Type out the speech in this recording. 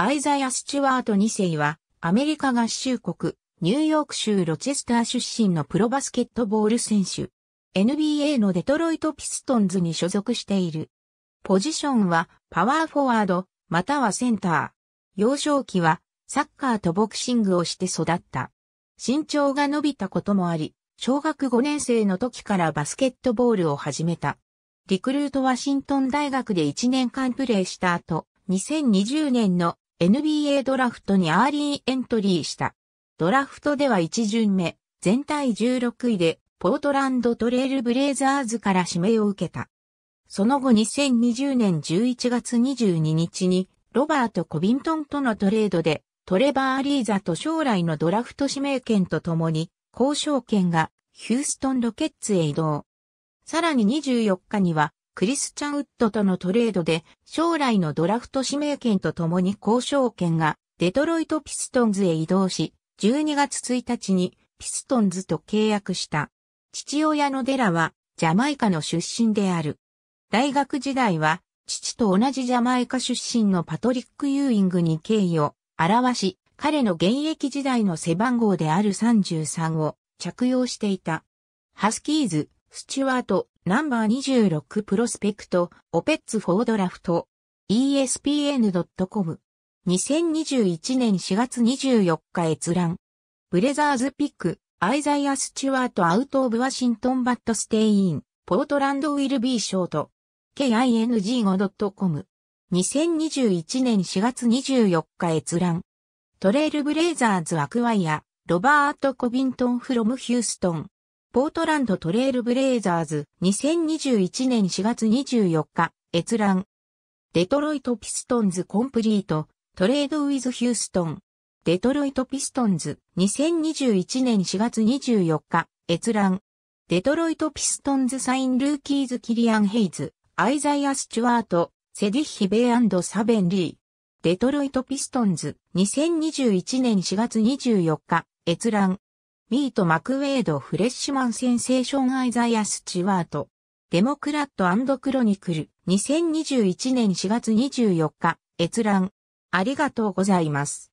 アイザヤ・スチュワート2世は、アメリカ合衆国、ニューヨーク州ロチェスター出身のプロバスケットボール選手。NBA のデトロイト・ピストンズに所属している。ポジションは、パワーフォワード、またはセンター。幼少期は、サッカーとボクシングをして育った。身長が伸びたこともあり、小学5年生の時からバスケットボールを始めた。リクルートワシントン大学で1年間プレーした後、2020年の NBA ドラフトにアーリーエントリーした。ドラフトでは1巡目、全体16位で、ポートランドトレイルブレイザーズから指名を受けた。その後2020年11月22日に、ロバート・コビントンとのトレードで、トレバー・リーザと将来のドラフト指名権とともに、交渉権がヒューストン・ロケッツへ移動。さらに24日には、クリスチャンウッドとのトレードで、将来のドラフト指名権とともに交渉権がデトロイトピストンズへ移動し、12月1日にピストンズと契約した。父親のデラはジャマイカの出身である。大学時代は父と同じジャマイカ出身のパトリック・ユーイングに敬意を表し、彼の現役時代の背番号である33を着用していた。ハスキーズ、スチュワート、ナンバー26プロスペクト、オペッツフォードラフト、ESPN.com。2021年4月24日閲覧。ブレザーズピック、アイザイア・スチュワート・アウト・オブ・ワシントン・バット・ステイン、ポートランド・ウィル・ビー・ショート。king5.com。2021年4月24日閲覧。トレイルブレイザーズ・アクワイア、ロバート・コビントン・フロム・ヒューストン。ポートランドトレールブレイザーズ2021年4月24日閲覧デトロイトピストンズコンプリートトレードウィズヒューストンデトロイトピストンズ2021年4月24日閲覧デトロイトピストンズサインルーキーズキリアン・ヘイズアイザイア・スチュワートセディッヒ・ベイサベン・リーデトロイトピストンズ2021年4月24日閲覧ミート・マクウェイド・フレッシュマン・センセーション・アイザイア・スチュワート。デモクラットクロニクル。2021年4月24日。閲覧。ありがとうございます。